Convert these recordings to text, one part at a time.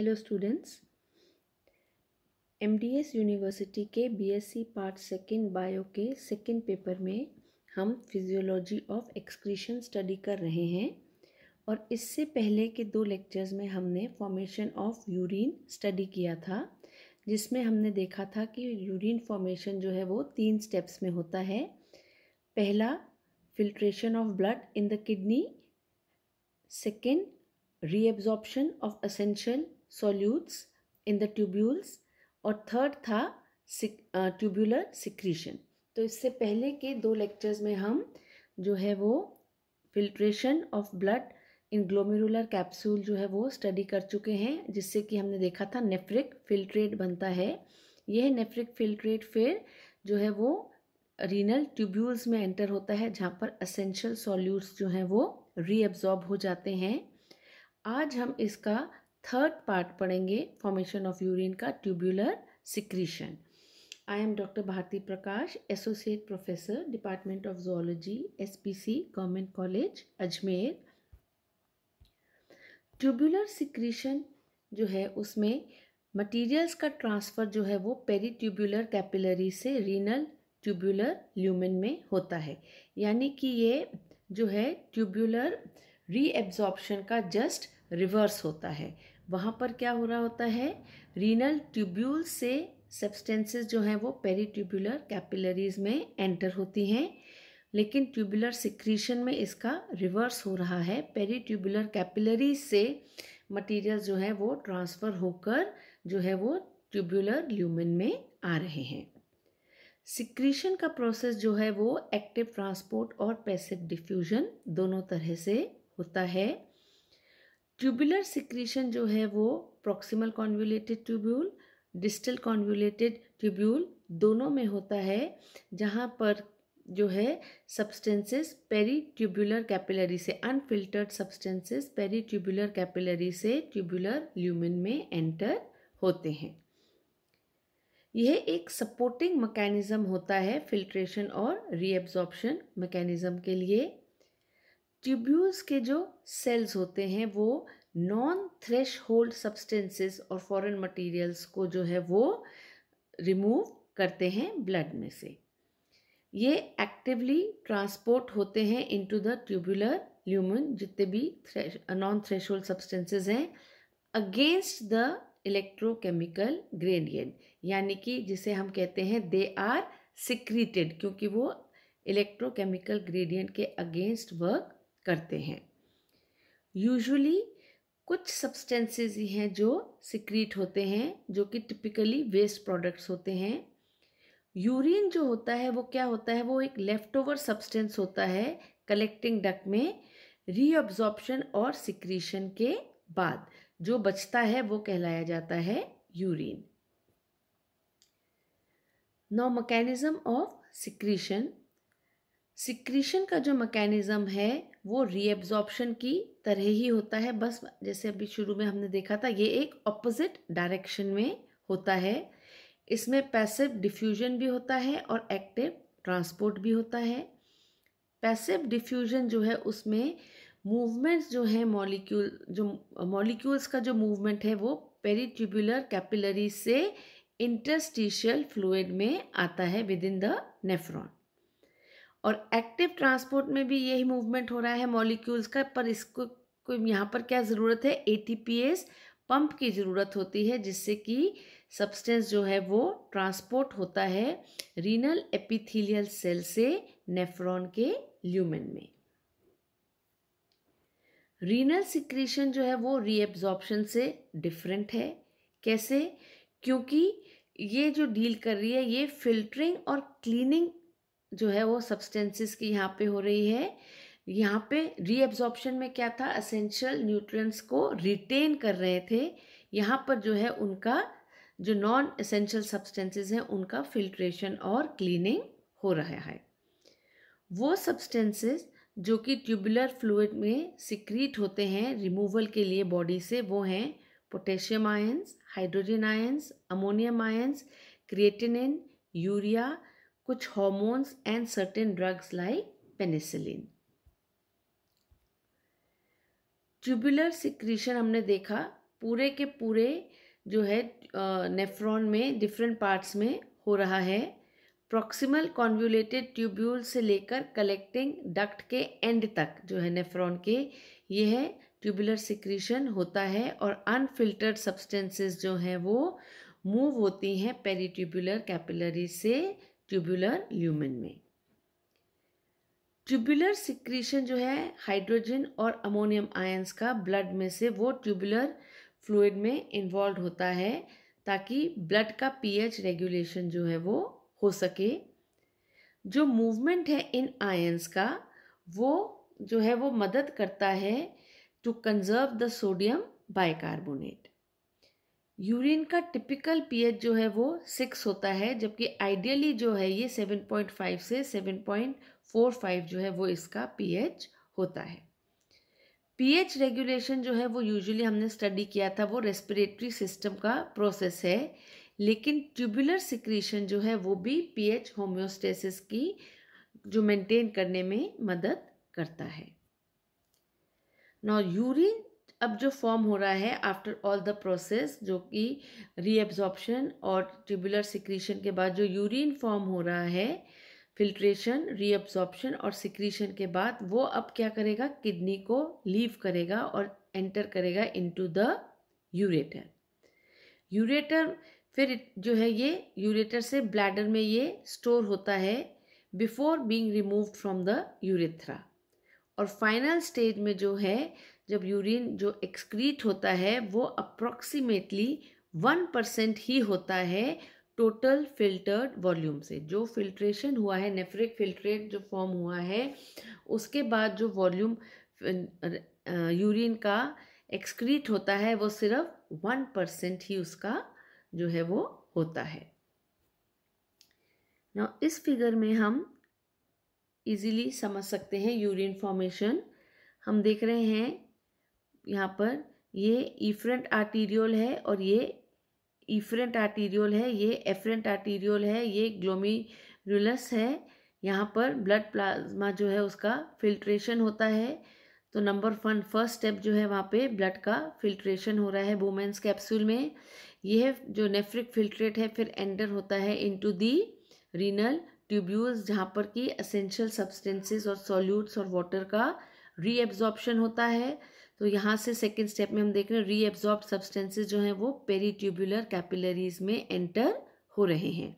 hello students MDS university के BSc part second bio के second paper में हम फिजियोलॉजी ऑफ एक्सक्रीशन स्टडी कर रहे हैं और इससे पहले के दो लेक्चर्स में हमने फॉर्मेशन ऑफ यूरिन स्टडी किया था जिसमें हमने देखा था कि यूरिन फॉर्मेशन जो है वो तीन स्टेप्स में होता है पहला filtration of blood in the kidney second reabsorption of essential solutes in the tubules और थर्ड था ट्यूब्यूलर सिक्रीशन तो इससे पहले के दो लेक्चर्स में हम जो है वो filtration of blood in glomerular capsule जो है वो स्टडी कर चुके हैं जिससे कि हमने देखा था नेफ्रिक फिल्ट्रेट बनता है यह नेफ्रिक फिल्ट्रेट फिर जो है वो रीनल ट्यूब्यूल्स में एंटर होता है जहाँ पर असेंशियल सॉल्यूट्स जो हैं वो रीअब्जॉर्ब हो जाते हैं आज हम इसका थर्ड पार्ट पढ़ेंगे फॉर्मेशन ऑफ यूरिन का tubular secretion I am doctor Bharti Prakash associate professor department of zoology SPC government college Ajmer tubular secretion जो है उसमें मटेरियल्स का ट्रांसफ़र जो है वो ट्यूबुलर कैपिलरी से रीनल ट्यूबुलर ल्यूमेन में होता है यानी कि ये जो है ट्यूबुलर रीएब्जॉर्प्शन का जस्ट रिवर्स होता है वहाँ पर क्या हो रहा होता है रीनल ट्यूब्यूल से सब्सटेंसेस जो हैं वो पेरीट्यूबुलर कैपिलरीज में एंटर होती हैं लेकिन ट्यूबुलर सिक्रीशन में इसका रिवर्स हो रहा है पेरीट्यूबुलर कैपिलरी से मटेरियल जो है वो ट्रांसफ़र होकर जो है वो ट्यूबुलर ल्यूमिन में आ रहे हैं सिक्रीशन का प्रोसेस जो है वो एक्टिव ट्रांसपोर्ट और पैसिव डिफ्यूजन दोनों तरह से होता है ट्यूबुलर सिक्रीशन जो है वो proximal convoluted tubule distal convoluted tubule दोनों में होता है जहाँ पर जो है सब्सटेंसेस पेरी ट्यूबुलर कैपिलरी से unfiltered substances peritubular capillary से ट्यूबुलर ल्यूमिन में एंटर होते हैं यह एक सपोर्टिंग मैकेनिज्म होता है फिल्ट्रेशन और रीएब्जॉर्प्शन मैकेनिज्म के लिए ट्यूब्यूल्स के जो सेल्स होते हैं वो नॉन थ्रेश होल्ड सब्सटेंसेस और फॉरेन मटेरियल्स को जो है वो रिमूव करते हैं ब्लड में से ये एक्टिवली ट्रांसपोर्ट होते हैं इनटू द ट्यूबुलर ल्यूमन जितने भी नॉन थ्रेश होल्ड सब्सटेंसेज हैं अगेंस्ट द इलेक्ट्रोकेमिकल ग्रेडियंट यानी कि जिसे हम कहते हैं दे आर सिक्रीटेड क्योंकि वो इलेक्ट्रोकेमिकल ग्रेडियंट के अगेंस्ट वर्क करते हैं यूजुअली कुछ सब्सटेंसेस ही हैं जो सिक्रीट होते हैं जो कि टिपिकली वेस्ट प्रोडक्ट्स होते हैं यूरिन जो होता है वो क्या होता है वो एक लेफ्ट ओवर सब्सटेंस होता है कलेक्टिंग डक में रीऑब्जॉर्बशन और सिक्रीशन के बाद जो बचता है वो कहलाया जाता है urine no mechanism of secretion secretion का जो मैकेनिज़्म है वो रीएब्जॉर्प्शन की तरह ही होता है बस जैसे अभी शुरू में हमने देखा था ये एक ऑपोजिट डायरेक्शन में होता है इसमें पैसिव डिफ्यूजन भी होता है और एक्टिव ट्रांसपोर्ट भी होता है पैसिव डिफ्यूजन जो है उसमें मूवमेंट्स जो है मॉलिक्यूल जो मॉलिक्यूल्स का जो मूवमेंट है वो पेरीट्यूबुलर कैपिलरी से इंटरस्टिशियल फ्लूड में आता है विद इन द नेफ्रॉन और एक्टिव ट्रांसपोर्ट में भी यही मूवमेंट हो रहा है मॉलिक्यूल्स का पर इसको कोई यहाँ पर क्या ज़रूरत है ए पंप की ज़रूरत होती है जिससे कि सब्सटेंस जो है वो ट्रांसपोर्ट होता है रीनल एपिथेलियल सेल से नेफ्रॉन के ल्यूमेन में रीनल सिक्रीशन जो है वो रीएब्जॉर्प्शन से डिफरेंट है कैसे क्योंकि ये जो डील कर रही है ये फिल्टरिंग और क्लीनिंग जो है वो सब्सटेंसेस की यहाँ पे हो रही है यहाँ पे रीअब्जॉर्बशन में क्या था असेंशियल न्यूट्रिएंट्स को रिटेन कर रहे थे यहाँ पर जो है उनका जो नॉन असेंशियल सब्सटेंसेस हैं उनका फिल्ट्रेशन और क्लीनिंग हो रहा है वो सब्सटेंसेस जो कि ट्यूबुलर फ्लूड में सिक्रीट होते हैं रिमूवल के लिए बॉडी से वो हैं potassium ions hydrogen ions ammonium ions creatinine urea कुछ hormones and certain drugs like penicillin tubular secretion हमने देखा पूरे के पूरे जो है नेफ्रॉन में डिफरेंट पार्ट्स में हो रहा है प्रॉक्सिमल कॉन्व्यूलेटेड ट्यूब्यूल से लेकर कलेक्टिंग डक्ट के एंड तक जो है नेफ्रॉन के ये है ट्यूबुलर सिक्रीशन होता है और अनफिल्टर्ड सब्सटेंसेस जो हैं वो मूव होती हैं पेरीट्यूबुलर कैपिलरी से ट्यूबुलर ल्यूमन में ट्यूबुलर सिक्रीशन जो है हाइड्रोजन और अमोनियम आयंस का ब्लड में से वो ट्यूबुलर फ्लूड में इन्वॉल्व होता है ताकि ब्लड का पीएच रेगुलेशन जो है वो हो सके जो मूवमेंट है इन आयंस का वो जो है वो मदद करता है to conserve the sodium bicarbonate urine का टिपिकल पीएच जो है वो सिक्स होता है जबकि आइडियली जो है ये सेवन पॉइंट फाइव से सेवन पॉइंट फोर फाइव जो है वो इसका पीएच होता है पीएच रेगुलेशन जो है वो यूजुअली हमने स्टडी किया था वो रेस्पिरेटरी सिस्टम का प्रोसेस है लेकिन ट्यूबुलर सिक्रीशन जो है वो भी पीएच होम्योस्टेसिस की जो मेंटेन करने में मदद करता है नॉ यूरिन अब जो फॉर्म हो रहा है आफ्टर ऑल द प्रोसेस जो कि रीएब्जॉर्प्शन और ट्यूबुलर सिक्रीशन के बाद जो यूरिन फॉर्म हो रहा है फिल्ट्रेशन रीअब्जॉर्प्शन और सिक्रीशन के बाद वो अब क्या करेगा किडनी को लीव करेगा और एंटर करेगा इनटू द यूरेटर यूरेटर फिर जो है ये यूरेटर से ब्लैडर में ये स्टोर होता है before being remove from the urethra और फाइनल स्टेज में जो है जब यूरिन जो एक्सक्रीट होता है वो अप्रॉक्सीमेटली वन परसेंट ही होता है टोटल फिल्टर्ड वॉल्यूम से जो फिल्ट्रेशन हुआ है नेफ्रिक फिल्ट्रेट जो फॉर्म हुआ है उसके बाद जो वॉल्यूम यूरिन का एक्सक्रीट होता है वो सिर्फ वन परसेंट ही उसका जो है वो होता है ना इस फिगर में हम इजीली समझ सकते हैं यूरिन फॉर्मेशन हम देख रहे हैं यहाँ पर ये इफ्रेंट आर्टीरियोल है और ये इफ्रेंट आर्टीरियोल है ये एफ्रेंट आर्टीरियोल है ये ग्लोमीरुलस है यहाँ पर ब्लड प्लाज्मा जो है उसका फिल्ट्रेशन होता है तो नंबर वन फर्स्ट स्टेप जो है वहाँ पे ब्लड का फिल्ट्रेशन हो रहा है वोमेंस कैप्सूल में यह जो नेफ्रिक फिल्ट्रेट है फिर एंटर होता है इनटू दी रीनल ट्यूब्यूल्स जहाँ पर कि असेंशियल सब्सटेंसेस और सॉल्यूट्स और वाटर का रीएब्जॉर्प्शन होता है तो यहाँ से सेकेंड स्टेप में हम देख रहे हैं रीअब्जॉर्ब सब्सटेंसेज जो हैं वो पेरीट्यूबुलर कैपिलरीज में एंटर हो रहे हैं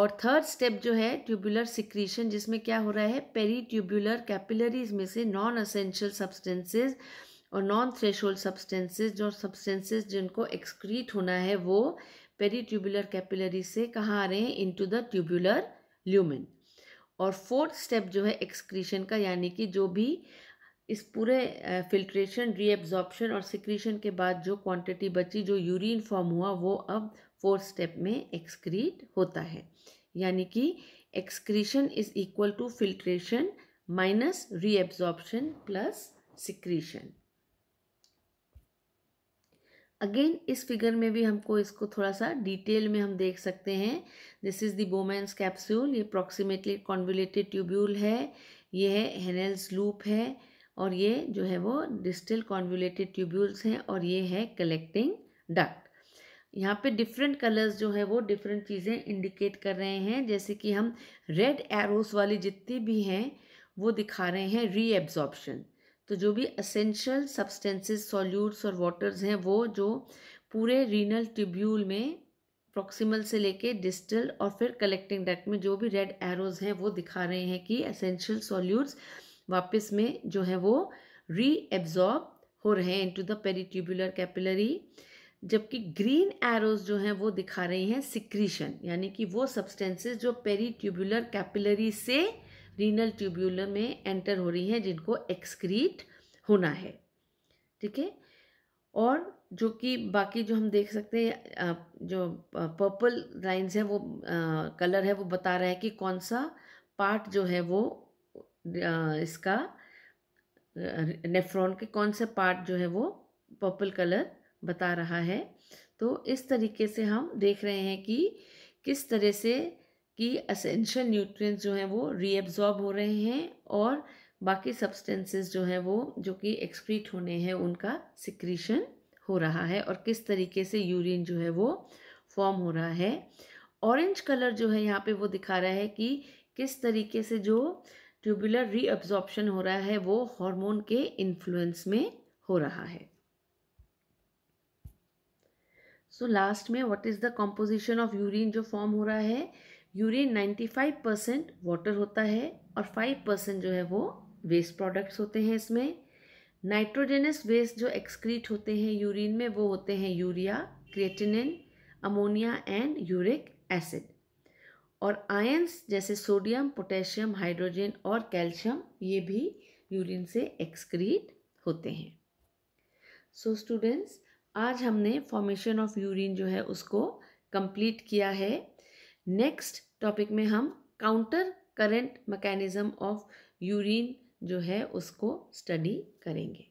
और थर्ड स्टेप जो है ट्यूबुलर सिक्रीशन जिसमें क्या हो रहा है पेरीट्यूबुलर कैपिलरीज में से नॉन असेंशियल सब्सटेंसेज और नॉन थ्रेशोल्ड सब्सटेंसेज जो सब्सटेंसेज जिनको एक्सक्रीट होना है वो पेरीट्यूबुलर कैपिलरीज से कहाँ आ रहे हैं टू द ट्यूबुलर ल्यूमिन और फोर्थ स्टेप जो है एक्सक्रीशन का यानी कि जो भी इस पूरे फिल्ट्रेशन रीअब्जॉर्बशन और सिक्रीशन के बाद जो क्वांटिटी बची जो यूरिन फॉर्म हुआ वो अब फोर्थ स्टेप में एक्सक्रीट होता है यानी कि excretion is equal to filtration minus reabsorption plus secretion again इस फिगर में भी हमको इसको थोड़ा सा डिटेल में हम देख सकते हैं this is the Bowman's capsule ये अप्रॉक्सीमेटली कॉन्वलेटेड ट्यूब्यूल है ये है हेनेल्स लूप है और ये जो है वो डिस्टल कॉन्वुलेटेड ट्यूब्यूल्स हैं और ये है कलेक्टिंग डक्ट यहाँ पे डिफरेंट कलर्स जो है वो डिफरेंट चीज़ें इंडिकेट कर रहे हैं जैसे कि हम रेड एरोस वाली जितनी भी हैं वो दिखा रहे हैं रीएब्जॉर्प्शन तो जो भी असेंशियल सब्सटेंसेस सॉल्यूट्स और वाटर्स हैं वो जो पूरे रीनल ट्यूब्यूल में प्रॉक्सिमल से लेके डिस्टल और फिर कलेक्टिंग डक्ट में जो भी रेड एरोज हैं वो दिखा रहे हैं कि असेंशियल सॉल्यूट्स वापस में जो है वो रीएब्जॉर्ब हो रहे हैं इनटू द पेरिट्यूबुलर कैपिलरी जबकि ग्रीन एरोज जो हैं वो दिखा रही हैं सिक्रीशन यानी कि वो सब्सटेंसेस जो पेरिट्यूबुलर कैपिलरी से रीनल ट्यूब्यूलर में एंटर हो रही हैं जिनको एक्सक्रीट होना है ठीक है और जो कि बाकी जो हम देख सकते हैं जो पर्पल लाइंस है वो कलर है वो बता रहा है कि कौन सा पार्ट जो है वो इसका नेफ्रॉन के कौन से पार्ट जो है वो पर्पल कलर बता रहा है तो इस तरीके से हम देख रहे हैं कि किस तरह से कि असेंशियल न्यूट्रिएंट्स जो हैं वो रीअब्जॉर्ब हो रहे हैं और बाकी सब्सटेंसेस जो हैं वो जो कि एक्सक्रीट होने हैं उनका सिक्रीशन हो रहा है और किस तरीके से यूरिन जो है वो फॉर्म हो रहा है ऑरेंज कलर जो है यहाँ पे वो दिखा रहा है कि किस तरीके से जो ट्यूबुलर रीअब्जॉर्प्शन हो रहा है वो हार्मोन के इन्फ्लुएंस में हो रहा है सो so, लास्ट में what is the composition of urine जो फॉर्म हो रहा है यूरिन 95 परसेंट वाटर होता है और 5 परसेंट जो है वो वेस्ट प्रोडक्ट्स होते हैं इसमें नाइट्रोजेनस वेस्ट जो एक्सक्रीट होते हैं यूरिन में वो होते हैं urea creatinine ammonia and uric acid और आयंस जैसे सोडियम पोटेशियम हाइड्रोजन और कैल्शियम ये भी यूरिन से एक्सक्रीट होते हैं सो so स्टूडेंट्स आज हमने फॉर्मेशन ऑफ यूरिन जो है उसको कंप्लीट किया है नेक्स्ट टॉपिक में हम counter current mechanism of urine जो है उसको स्टडी करेंगे